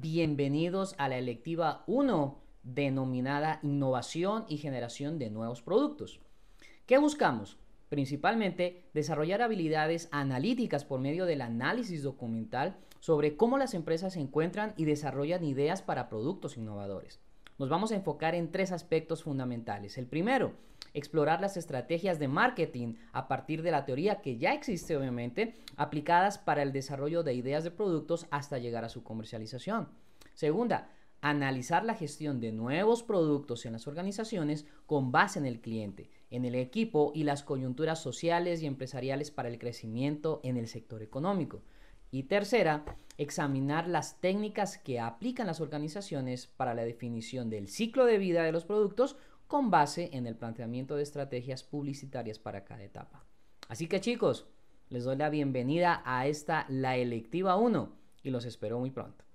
Bienvenidos a la electiva 1 denominada Innovación y Generación de Nuevos Productos. ¿Qué buscamos? Principalmente desarrollar habilidades analíticas por medio del análisis documental sobre cómo las empresas se encuentran y desarrollan ideas para productos innovadores nos vamos a enfocar en tres aspectos fundamentales. El primero, explorar las estrategias de marketing a partir de la teoría que ya existe obviamente, aplicadas para el desarrollo de ideas de productos hasta llegar a su comercialización. Segunda, analizar la gestión de nuevos productos en las organizaciones con base en el cliente, en el equipo y las coyunturas sociales y empresariales para el crecimiento en el sector económico. Y tercera, examinar las técnicas que aplican las organizaciones para la definición del ciclo de vida de los productos con base en el planteamiento de estrategias publicitarias para cada etapa. Así que chicos, les doy la bienvenida a esta La Electiva 1 y los espero muy pronto.